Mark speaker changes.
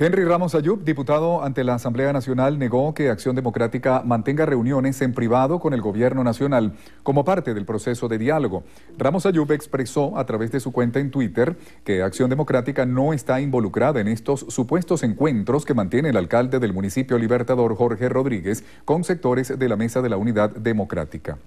Speaker 1: Henry Ramos Ayub, diputado ante la Asamblea Nacional, negó que Acción Democrática mantenga reuniones en privado con el gobierno nacional como parte del proceso de diálogo. Ramos Ayub expresó a través de su cuenta en Twitter que Acción Democrática no está involucrada en estos supuestos encuentros que mantiene el alcalde del municipio Libertador, Jorge Rodríguez, con sectores de la Mesa de la Unidad Democrática.